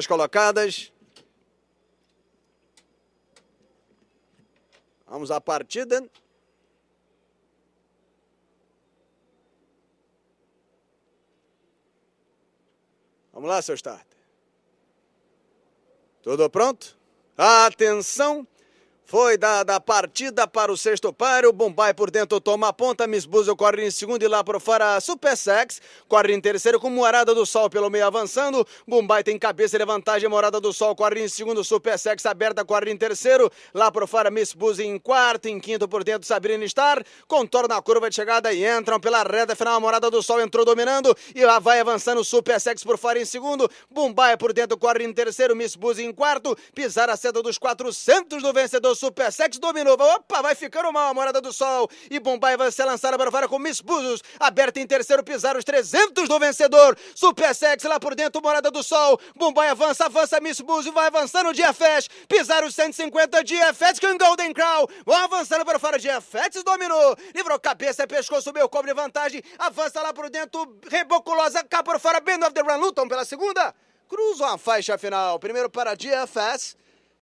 cartas colocadas. Vamos à partida. Vamos lá, seu start. Tudo pronto? Atenção! Foi da, da partida para o sexto par, o Bombay por dentro toma a ponta, Miss Buzel corre em segundo e lá por fora Super Sex, corre em terceiro com Morada do Sol pelo meio avançando, Bombay tem cabeça e vantagem, Morada do Sol corre em segundo, Super Sex aberta, corre em terceiro, lá por fora Miss Buzel em quarto, em quinto por dentro Sabrina Star, contorna a curva de chegada e entram pela reta final, Morada do Sol entrou dominando e lá vai avançando Super Sex por fora em segundo, Bombay por dentro corre em terceiro, Miss Buzel em quarto, pisar a seta dos 400 do vencedor Super Sex dominou. Opa, vai ficando mal a Morada do Sol. E Bombay vai ser lançada para fora com Miss Búzios. Aberta em terceiro pisar os 300 do vencedor. Super Sex lá por dentro, Morada do Sol. Bombay avança, avança Miss Búzios. Vai avançando o Fest. Pisar os 150 de Fest com Golden Crown. Vão avançando para fora de Fest dominou. Livrou cabeça, pescoço, meu cobre vantagem. Avança lá por dentro, reboculosa, cá por fora. Bend of the Run lutam pela segunda. Cruzam a faixa final. Primeiro para Fest